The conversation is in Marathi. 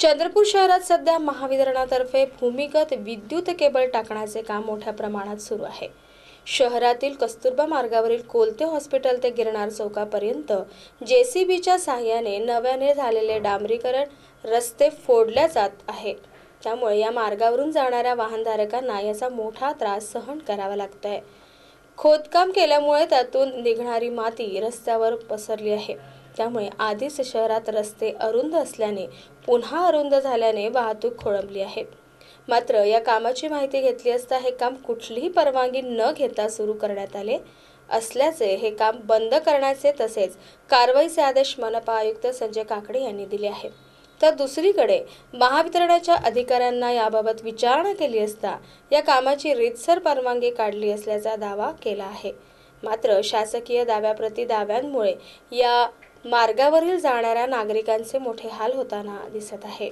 चंद्रपूर शहरात सध्या महावितरणातर्फे भूमिगत विद्युत केबल टाकण्याचे काम मोठ्या प्रमाणात सुरू आहे शहरातील कस्तुरबा मार्गावरील कोलते हॉस्पिटल ते गिरणार चौकापर्यंत जे सी बीच्या सहाय्याने नव्याने झालेले डांबरीकरण रस्ते फोडल्या जात आहे त्यामुळे या मार्गावरून जाणाऱ्या वाहनधारकांना याचा मोठा त्रास सहन करावा लागतो आहे खोदकाम केल्यामुळे त्यातून निघणारी माती रस्त्यावर पसरली आहे त्यामुळे आधीच शहरात रस्ते अरुंद असल्याने पुन्हा अरुंद झाल्याने वाहतूक खोळंबली आहे मात्र या कामाची माहिती घेतली असता हे काम कुठलीही परवानगी न घेता सुरू करण्यात आले असल्याचे हे काम बंद करण्याचे तसेच कारवाईचे आदेश मनपा आयुक्त संजय काकडे यांनी दिले आहे तर दुसरीकडे महावितरणाच्या अधिकाऱ्यांना याबाबत विचारणा केली असता या कामाची रीतसर परवानगी काढली असल्याचा दावा केला आहे मात्र शासकीय दाव्याप्रती दाव्यांमुळे या मार्गावरील जाणाऱ्या नागरिकांचे मोठे हाल होताना दिसत आहे